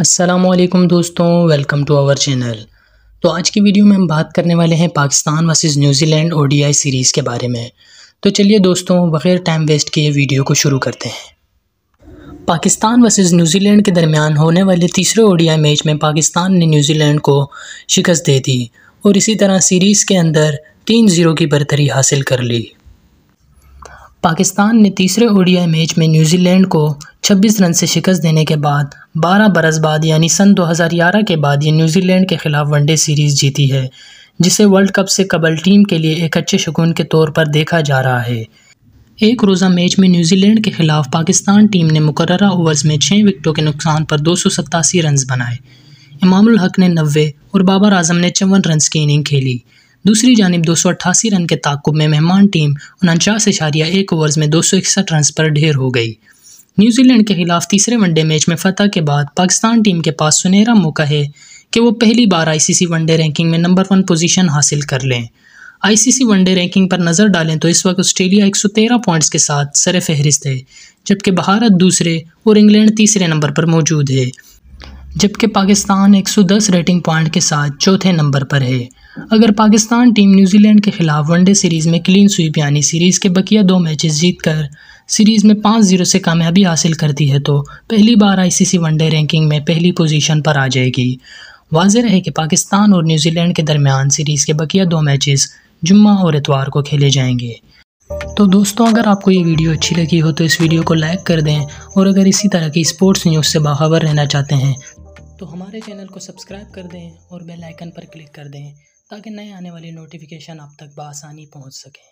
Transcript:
असलम दोस्तों welcome to our channel तो आज की वीडियो में हम बात करने वाले हैं Pakistan versus New Zealand ODI series के बारे में तो चलिए दोस्तों बगैर टाइम वेस्ट किए वीडियो को शुरू करते हैं पाकिस्तान वर्सेस न्यूजीलैंड के दरमियान होने वाले तीसरे ओडीआई मैच में पाकिस्तान ने न्यूजीलैंड को शिकस्त दे दी और इसी तरह सीरीज़ के अंदर तीन ज़ीरो की बरतरी हासिल कर ली पाकिस्तान ने तीसरे ओडीआई मैच में न्यूजीलैंड को 26 रन से शिकस्त देने के बाद 12 बरस बाद यानी सन 2011 के बाद ये न्यूजीलैंड के खिलाफ वनडे सीरीज़ जीती है जिसे वर्ल्ड कप से कबल टीम के लिए एक अच्छे शगुन के तौर पर देखा जा रहा है एक रोज़ा मैच में न्यूजीलैंड के खिलाफ पाकिस्तान टीम ने मुकर ओवर्स में छः विकटों के नुकसान पर दो रन बनाए इमामुल हक ने नब्बे और बाबर आजम ने चौवन रन की इनिंग खेली दूसरी जानब दो रन के ताकुब में मेहमान टीम उनचास इशारिया एक ओवर्स में दो सौ इकसठ रन पर ढेर हो गई न्यूजीलैंड के खिलाफ तीसरे वनडे मैच में फतह के बाद पाकिस्तान टीम के पास सुनहरा मौका है कि वो पहली बार आईसीसी वनडे रैंकिंग में नंबर वन पोजीशन हासिल कर लें आईसीसी वनडे रैंकिंग पर नज़र डालें तो इस वक्त ऑस्ट्रेलिया 113 पॉइंट्स के साथ सर फहरिस्त है जबकि भारत दूसरे और इंग्लैंड तीसरे नंबर पर मौजूद है जबकि पाकिस्तान दस रेटिंग पॉइंट के साथ चौथे नंबर पर है अगर पाकिस्तान टीम न्यूजीलैंड के खिलाफ वनडे सीरीज़ में क्लीन स्वीप यानी सीरीज़ के बकिया दो मैचेस जीतकर सीरीज़ में पाँच जीरो से कामयाबी हासिल करती है तो पहली बार आईसीसी वनडे रैंकिंग में पहली पोजीशन पर आ जाएगी वाज रहे कि पाकिस्तान और न्यूजीलैंड के दरमियान सीरीज़ के बकिया दो मैचेस जुम्मा और इतवार को खेले जाएंगे तो दोस्तों अगर आपको ये वीडियो अच्छी लगी हो तो इस वीडियो को लाइक कर दें और अगर इसी तरह की स्पोर्ट्स न्यूज़ से बाखबर रहना चाहते हैं तो हमारे चैनल को सब्सक्राइब कर दें और बेल आइकन पर क्लिक कर दें ताकि नए आने वाले नोटिफिकेशन आप तक बआसानी पहुँच सकें